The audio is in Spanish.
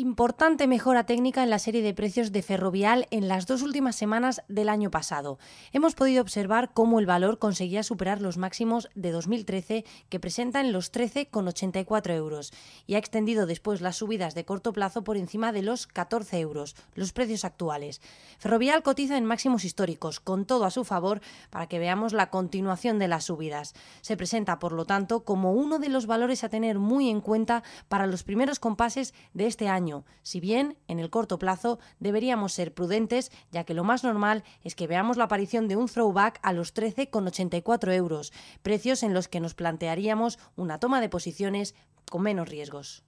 importante mejora técnica en la serie de precios de Ferrovial en las dos últimas semanas del año pasado. Hemos podido observar cómo el valor conseguía superar los máximos de 2013 que presentan los 13,84 euros y ha extendido después las subidas de corto plazo por encima de los 14 euros, los precios actuales. Ferrovial cotiza en máximos históricos, con todo a su favor para que veamos la continuación de las subidas. Se presenta, por lo tanto, como uno de los valores a tener muy en cuenta para los primeros compases de este año si bien en el corto plazo deberíamos ser prudentes, ya que lo más normal es que veamos la aparición de un throwback a los 13,84 euros, precios en los que nos plantearíamos una toma de posiciones con menos riesgos.